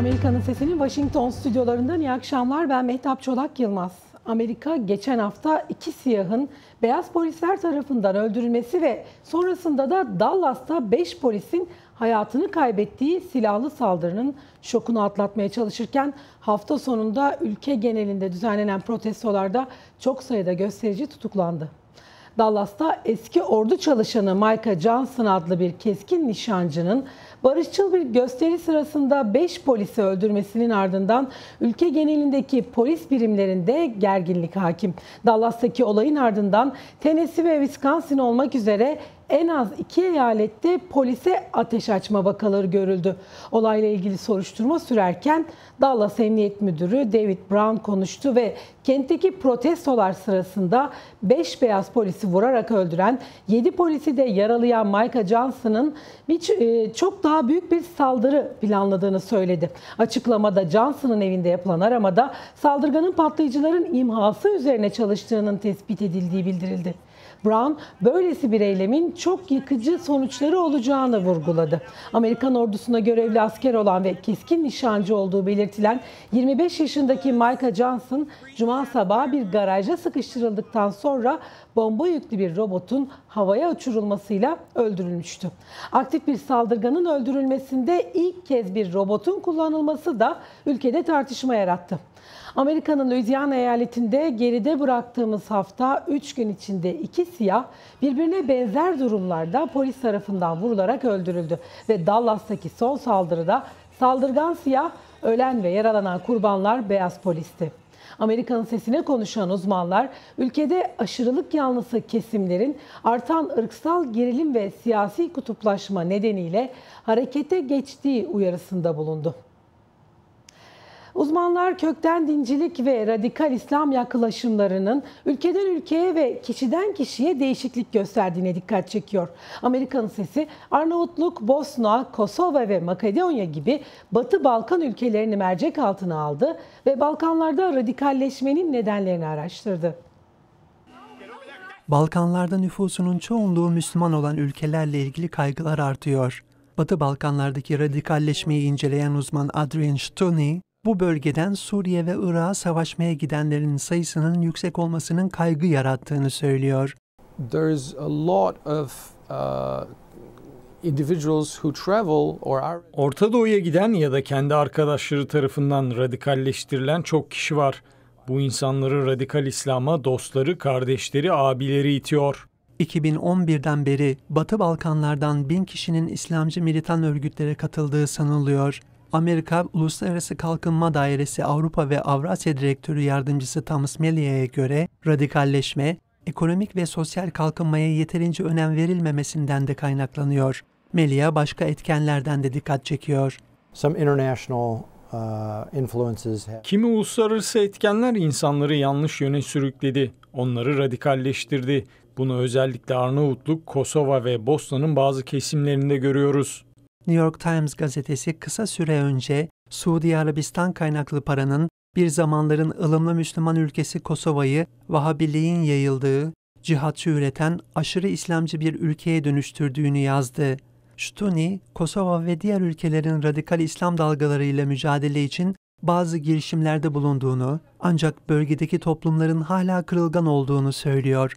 Amerika'nın sesini Washington stüdyolarından iyi akşamlar. Ben Mehtap Çolak Yılmaz. Amerika geçen hafta iki siyahın beyaz polisler tarafından öldürülmesi ve sonrasında da Dallas'ta beş polisin hayatını kaybettiği silahlı saldırının şokunu atlatmaya çalışırken hafta sonunda ülke genelinde düzenlenen protestolarda çok sayıda gösterici tutuklandı. Dallas'ta eski ordu çalışanı Micah Johnson adlı bir keskin nişancının barışçıl bir gösteri sırasında 5 polisi öldürmesinin ardından ülke genelindeki polis birimlerinde gerginlik hakim. Dallas'taki olayın ardından Tennessee ve Wisconsin olmak üzere en az iki eyalette polise ateş açma vakaları görüldü. Olayla ilgili soruşturma sürerken Dallas Emniyet Müdürü David Brown konuştu ve kentteki protestolar sırasında 5 beyaz polisi vurarak öldüren, 7 polisi de yaralayan Micah Johnson'ın e, çok daha büyük bir saldırı planladığını söyledi. Açıklamada Johnson'ın evinde yapılan aramada saldırganın patlayıcıların imhası üzerine çalıştığının tespit edildiği bildirildi. Brown, böylesi bir eylemin çok yıkıcı sonuçları olacağını vurguladı. Amerikan ordusuna görevli asker olan ve keskin nişancı olduğu belirtilen 25 yaşındaki Micah Johnson, cuma sabahı bir garaja sıkıştırıldıktan sonra bomba yüklü bir robotun havaya uçurulmasıyla öldürülmüştü. Aktif bir saldırganın öldürülmesinde ilk kez bir robotun kullanılması da ülkede tartışma yarattı. Amerika'nın Louisiana eyaletinde geride bıraktığımız hafta 3 gün içinde iki siyah birbirine benzer durumlarda polis tarafından vurularak öldürüldü. Ve Dallas'taki son saldırıda saldırgan siyah, ölen ve yaralanan kurbanlar beyaz polisti. Amerika'nın sesine konuşan uzmanlar ülkede aşırılık yanlısı kesimlerin artan ırksal gerilim ve siyasi kutuplaşma nedeniyle harekete geçtiği uyarısında bulundu. Uzmanlar kökten dincilik ve radikal İslam yaklaşımlarının ülkeden ülkeye ve kişiden kişiye değişiklik gösterdiğine dikkat çekiyor. Amerikan sesi Arnavutluk, Bosna, Kosova ve Makedonya gibi Batı Balkan ülkelerini mercek altına aldı ve Balkanlarda radikalleşmenin nedenlerini araştırdı. Balkanlarda nüfusunun çoğunluğu Müslüman olan ülkelerle ilgili kaygılar artıyor. Batı Balkanlardaki radikalleşmeyi inceleyen uzman Adrian Stoney bu bölgeden Suriye ve Irak'a savaşmaya gidenlerin sayısının yüksek olmasının kaygı yarattığını söylüyor. There is a lot of uh, Orta Doğu'ya giden ya da kendi arkadaşları tarafından radikalleştirilen çok kişi var. Bu insanları radikal İslam'a dostları, kardeşleri, abileri itiyor. 2011'den beri Batı Balkanlardan bin kişinin İslamcı militan örgütlere katıldığı sanılıyor. Amerika Uluslararası Kalkınma Dairesi Avrupa ve Avrasya Direktörü Yardımcısı Thomas Melia'ya göre radikalleşme, ekonomik ve sosyal kalkınmaya yeterince önem verilmemesinden de kaynaklanıyor. Melia başka etkenlerden de dikkat çekiyor. Some international uh, Kimi uluslararası etkenler insanları yanlış yöne sürükledi, onları radikalleştirdi. Bunu özellikle Arnavutluk, Kosova ve Bosna'nın bazı kesimlerinde görüyoruz. New York Times gazetesi kısa süre önce Suudi Arabistan kaynaklı paranın bir zamanların ılımlı Müslüman ülkesi Kosova'yı Vahabiliğin yayıldığı, cihatçı üreten aşırı İslamcı bir ülkeye dönüştürdüğünü yazdı. Stuni, Kosova ve diğer ülkelerin radikal İslam dalgalarıyla mücadele için bazı girişimlerde bulunduğunu ancak bölgedeki toplumların hala kırılgan olduğunu söylüyor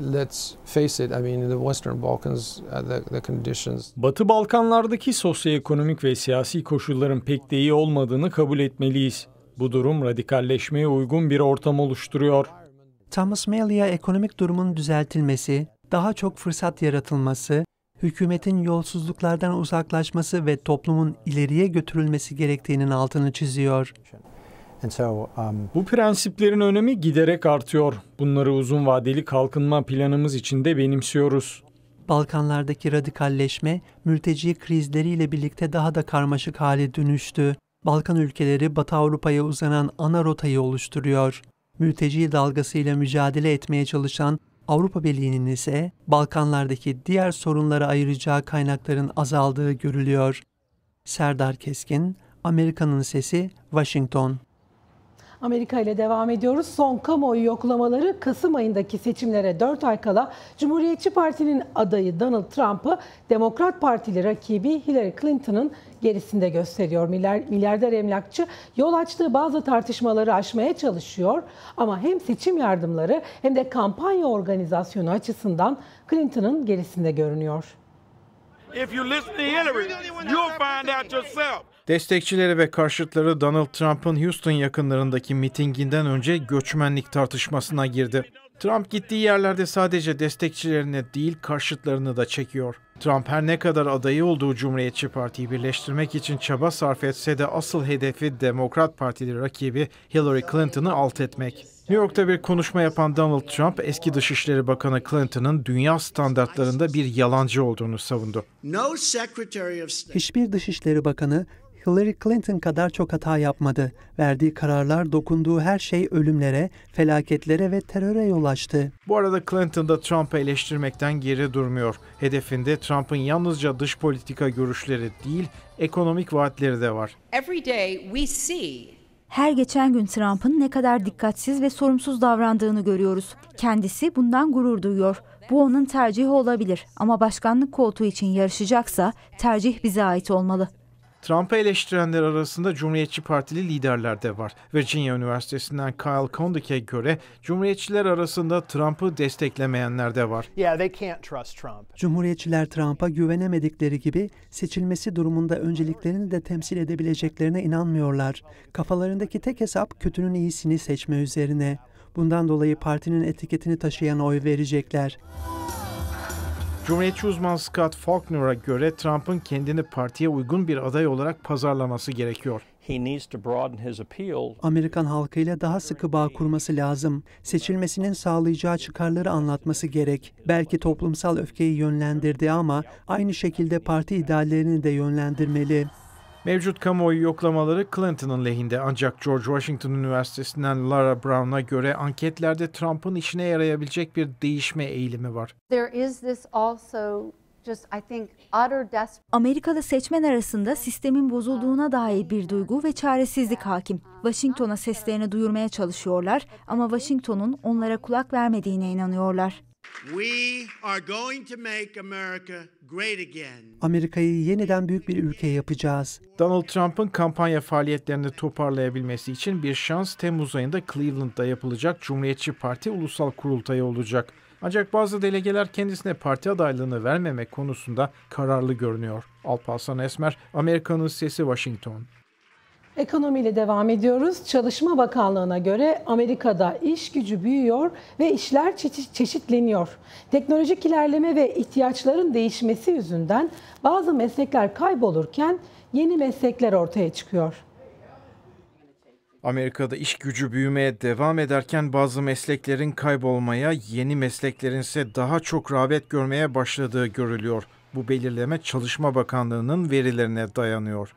let's face it, I mean, in the Western Balkans, uh, the, the conditions. Batı Balkanlardaki sosyoekonomik ve siyasi koşulların pek de iyi olmadığını kabul etmeliyiz. Bu durum radikalleşmeye uygun bir ortam oluşturuyor. Thomas Melia ekonomik durumun düzeltilmesi, daha çok fırsat yaratılması, hükümetin yolsuzluklardan uzaklaşması ve toplumun ileriye götürülmesi gerektiğinin altını çiziyor. Um, Bu prensiplerin önemi giderek artıyor. Bunları uzun vadeli kalkınma planımız içinde benimsiyoruz. Balkanlardaki radikalleşme mülteci krizleriyle birlikte daha da karmaşık hale dönüştü. Balkan ülkeleri Batı Avrupa'ya uzanan ana rotayı oluşturuyor. Mülteci dalgasıyla mücadele etmeye çalışan Avrupa Birliği'nin ise Balkanlardaki diğer sorunlara ayıracağı kaynakların azaldığı görülüyor. Serdar Keskin, Amerika'nın Sesi, Washington Amerika ile devam ediyoruz. Son kamuoyu yoklamaları Kasım ayındaki seçimlere 4 ay kala Cumhuriyetçi Parti'nin adayı Donald Trump'ı Demokrat Partili rakibi Hillary Clinton'ın gerisinde gösteriyor. Milyarder emlakçı yol açtığı bazı tartışmaları aşmaya çalışıyor ama hem seçim yardımları hem de kampanya organizasyonu açısından Clinton'ın gerisinde görünüyor. If you listen to Hillary, you'll find out yourself. Destekçileri ve karşıtları Donald Trump'ın Houston yakınlarındaki mitinginden önce göçmenlik tartışmasına girdi. Trump gittiği yerlerde sadece destekçilerini değil karşıtlarını da çekiyor. Trump her ne kadar adayı olduğu Cumhuriyetçi Parti'yi birleştirmek için çaba sarf etse de asıl hedefi Demokrat Partili rakibi Hillary Clinton'ı alt etmek. New York'ta bir konuşma yapan Donald Trump, eski Dışişleri Bakanı Clinton'ın dünya standartlarında bir yalancı olduğunu savundu. Hiçbir Dışişleri Bakanı Hillary Clinton kadar çok hata yapmadı. Verdiği kararlar dokunduğu her şey ölümlere, felaketlere ve teröre yol açtı. Bu arada Clinton da Trump'ı eleştirmekten geri durmuyor. Hedefinde Trump'ın yalnızca dış politika görüşleri değil, ekonomik vaatleri de var. Her geçen gün Trump'ın ne kadar dikkatsiz ve sorumsuz davrandığını görüyoruz. Kendisi bundan gurur duyuyor. Bu onun tercihi olabilir ama başkanlık koltuğu için yarışacaksa tercih bize ait olmalı. Trump'ı eleştirenler arasında Cumhuriyetçi Partili liderler de var. Virginia Üniversitesi'nden Kyle Kondick'e göre Cumhuriyetçiler arasında Trump'ı desteklemeyenler de var. Yeah, they can't trust Trump. Cumhuriyetçiler Trump'a güvenemedikleri gibi seçilmesi durumunda önceliklerini de temsil edebileceklerine inanmıyorlar. Kafalarındaki tek hesap kötünün iyisini seçme üzerine. Bundan dolayı partinin etiketini taşıyan oy verecekler. Cumhuriyetçi uzman Scott Faulkner'a göre Trump'ın kendini partiye uygun bir aday olarak pazarlaması gerekiyor. Amerikan halkıyla daha sıkı bağ kurması lazım. Seçilmesinin sağlayacağı çıkarları anlatması gerek. Belki toplumsal öfkeyi yönlendirdi ama aynı şekilde parti ideallerini de yönlendirmeli. Mevcut kamuoyu yoklamaları Clinton'ın lehinde ancak George Washington Üniversitesi'nden Lara Brown'a göre anketlerde Trump'ın işine yarayabilecek bir değişme eğilimi var. There is this also Amerikalı seçmen arasında sistemin bozulduğuna dair bir duygu ve çaresizlik hakim. Washington'a seslerini duyurmaya çalışıyorlar ama Washington'un onlara kulak vermediğine inanıyorlar. We are going to make America Amerika'yı yeniden büyük bir ülke yapacağız. Donald Trump'ın kampanya faaliyetlerini toparlayabilmesi için bir şans Temmuz ayında Cleveland'da yapılacak Cumhuriyetçi Parti Ulusal Kurultayı olacak. Ancak bazı delegeler kendisine parti adaylığını vermemek konusunda kararlı görünüyor. Alparslan Esmer, Amerika'nın Sesi Washington. Ekonomiyle devam ediyoruz. Çalışma Bakanlığı'na göre Amerika'da iş gücü büyüyor ve işler çeşitleniyor. Teknolojik ilerleme ve ihtiyaçların değişmesi yüzünden bazı meslekler kaybolurken yeni meslekler ortaya çıkıyor. Amerika'da iş gücü büyümeye devam ederken bazı mesleklerin kaybolmaya, yeni mesleklerin ise daha çok rağbet görmeye başladığı görülüyor. Bu belirleme Çalışma Bakanlığı'nın verilerine dayanıyor.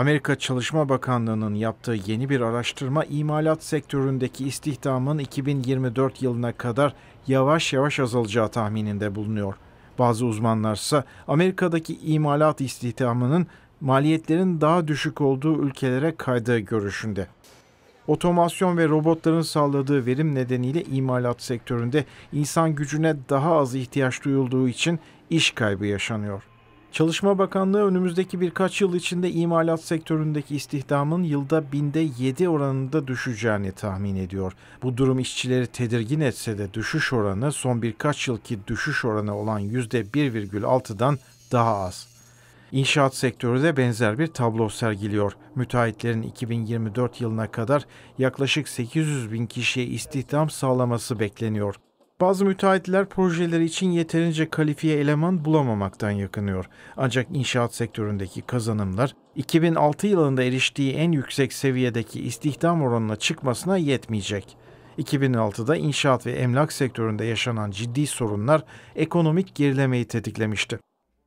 Amerika Çalışma Bakanlığı'nın yaptığı yeni bir araştırma imalat sektöründeki istihdamın 2024 yılına kadar yavaş yavaş azalacağı tahmininde bulunuyor. Bazı uzmanlar ise Amerika'daki imalat istihdamının maliyetlerin daha düşük olduğu ülkelere kaydığı görüşünde. Otomasyon ve robotların sağladığı verim nedeniyle imalat sektöründe insan gücüne daha az ihtiyaç duyulduğu için iş kaybı yaşanıyor. Çalışma Bakanlığı önümüzdeki birkaç yıl içinde imalat sektöründeki istihdamın yılda binde 7 oranında düşeceğini tahmin ediyor. Bu durum işçileri tedirgin etse de düşüş oranı son birkaç yılki düşüş oranı olan %1,6'dan daha az. İnşaat sektörü de benzer bir tablo sergiliyor. Müteahhitlerin 2024 yılına kadar yaklaşık 800 bin kişiye istihdam sağlaması bekleniyor. Bazı müteahhitler projeleri için yeterince kalifiye eleman bulamamaktan yakınıyor. Ancak inşaat sektöründeki kazanımlar 2006 yılında eriştiği en yüksek seviyedeki istihdam oranına çıkmasına yetmeyecek. 2006'da inşaat ve emlak sektöründe yaşanan ciddi sorunlar ekonomik gerilemeyi tetiklemişti.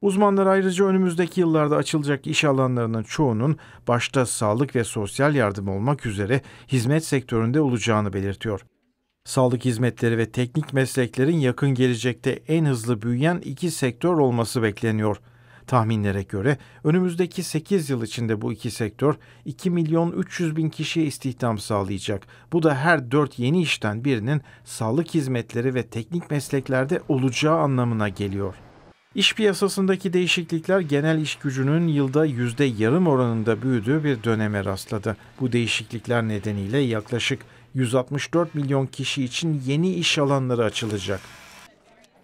Uzmanlar ayrıca önümüzdeki yıllarda açılacak iş alanlarının çoğunun başta sağlık ve sosyal yardım olmak üzere hizmet sektöründe olacağını belirtiyor. Sağlık hizmetleri ve teknik mesleklerin yakın gelecekte en hızlı büyüyen iki sektör olması bekleniyor. Tahminlere göre önümüzdeki 8 yıl içinde bu iki sektör 2 milyon 300 bin kişiye istihdam sağlayacak. Bu da her 4 yeni işten birinin sağlık hizmetleri ve teknik mesleklerde olacağı anlamına geliyor. İş piyasasındaki değişiklikler genel iş gücünün yılda yüzde yarım oranında büyüdüğü bir döneme rastladı. Bu değişiklikler nedeniyle yaklaşık 164 milyon kişi için yeni iş alanları açılacak.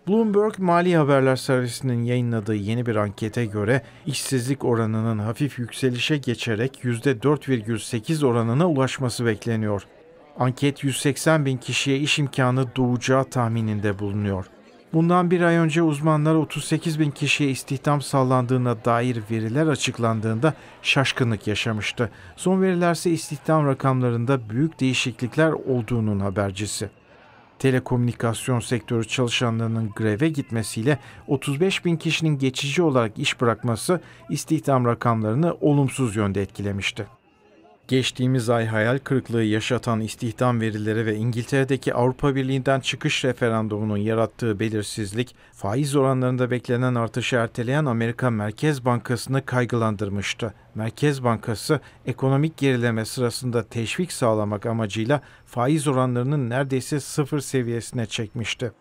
Bloomberg Mali Haberler Servisi'nin yayınladığı yeni bir ankete göre işsizlik oranının hafif yükselişe geçerek %4,8 oranına ulaşması bekleniyor. Anket 180 bin kişiye iş imkanı doğacağı tahmininde bulunuyor. Bundan bir ay önce uzmanlar 38 bin kişiye istihdam sağlandığına dair veriler açıklandığında şaşkınlık yaşamıştı. Son verilerse istihdam rakamlarında büyük değişiklikler olduğunun habercisi. Telekomünikasyon sektörü çalışanlarının greve gitmesiyle 35 bin kişinin geçici olarak iş bırakması istihdam rakamlarını olumsuz yönde etkilemişti. Geçtiğimiz ay hayal kırıklığı yaşatan istihdam verileri ve İngiltere'deki Avrupa Birliği'nden çıkış referandumunun yarattığı belirsizlik, faiz oranlarında beklenen artışı erteleyen Amerika Merkez Bankası'nı kaygılandırmıştı. Merkez Bankası ekonomik gerileme sırasında teşvik sağlamak amacıyla faiz oranlarının neredeyse sıfır seviyesine çekmişti.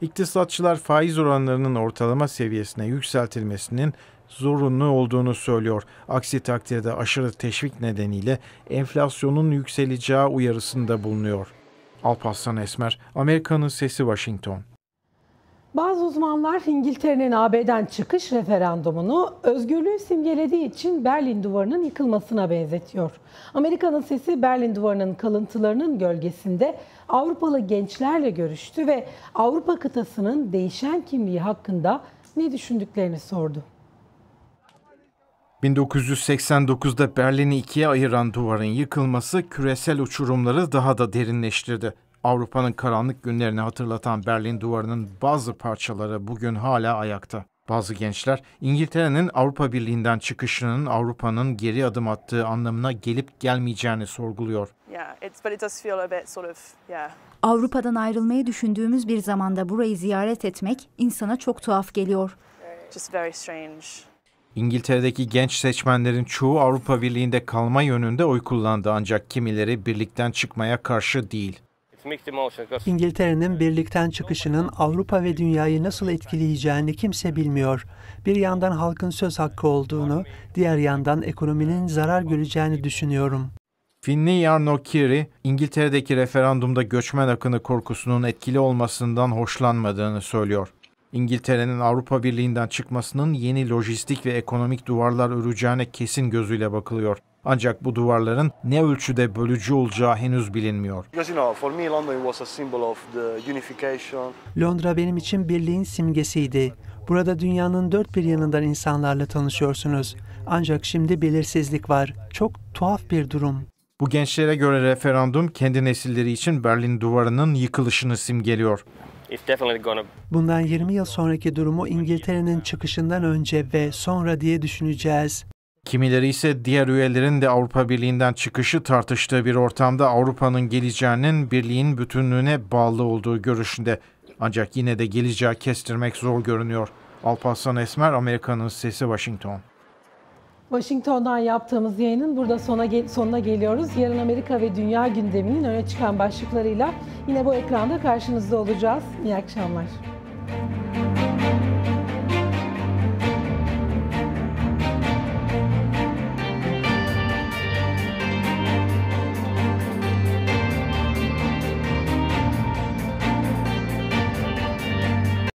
İktisatçılar faiz oranlarının ortalama seviyesine yükseltilmesinin zorunlu olduğunu söylüyor. Aksi takdirde aşırı teşvik nedeniyle enflasyonun yükseleceği uyarısında bulunuyor. Alparslan Esmer, Amerika'nın Sesi Washington. Bazı uzmanlar İngiltere'nin AB'den çıkış referandumunu özgürlüğü simgelediği için Berlin Duvarı'nın yıkılmasına benzetiyor. Amerika'nın sesi Berlin Duvarı'nın kalıntılarının gölgesinde Avrupalı gençlerle görüştü ve Avrupa kıtasının değişen kimliği hakkında ne düşündüklerini sordu. 1989'da Berlin'i ikiye ayıran duvarın yıkılması küresel uçurumları daha da derinleştirdi. Avrupa'nın karanlık günlerini hatırlatan Berlin duvarının bazı parçaları bugün hala ayakta. Bazı gençler İngiltere'nin Avrupa Birliği'nden çıkışının Avrupa'nın geri adım attığı anlamına gelip gelmeyeceğini sorguluyor. Avrupa'dan ayrılmayı düşündüğümüz bir zamanda burayı ziyaret etmek insana çok tuhaf geliyor. Just very strange. İngiltere'deki genç seçmenlerin çoğu Avrupa Birliği'nde kalma yönünde oy kullandı ancak kimileri birlikten çıkmaya karşı değil. İngiltere'nin birlikten çıkışının Avrupa ve dünyayı nasıl etkileyeceğini kimse bilmiyor. Bir yandan halkın söz hakkı olduğunu, diğer yandan ekonominin zarar göreceğini düşünüyorum. Finli Jarno Kiri, İngiltere'deki referandumda göçmen akını korkusunun etkili olmasından hoşlanmadığını söylüyor. İngiltere'nin Avrupa Birliği'nden çıkmasının yeni lojistik ve ekonomik duvarlar öreceğine kesin gözüyle bakılıyor. Ancak bu duvarların ne ölçüde bölücü olacağı henüz bilinmiyor. Londra benim için birliğin simgesiydi. Burada dünyanın dört bir yanından insanlarla tanışıyorsunuz. Ancak şimdi belirsizlik var. Çok tuhaf bir durum. Bu gençlere göre referandum kendi nesilleri için Berlin duvarının yıkılışını simgeliyor. Bundan 20 yıl sonraki durumu İngiltere'nin çıkışından önce ve sonra diye düşüneceğiz. Kimileri ise diğer üyelerin de Avrupa Birliği'nden çıkışı tartıştığı bir ortamda Avrupa'nın geleceğinin birliğin bütünlüğüne bağlı olduğu görüşünde. Ancak yine de geleceği kestirmek zor görünüyor. Alparslan Esmer, Amerika'nın Sesi Washington. Washington'dan yaptığımız yayının burada sona gel- sonuna geliyoruz. Yarın Amerika ve dünya gündeminin öne çıkan başlıklarıyla yine bu ekranda karşınızda olacağız. İyi akşamlar.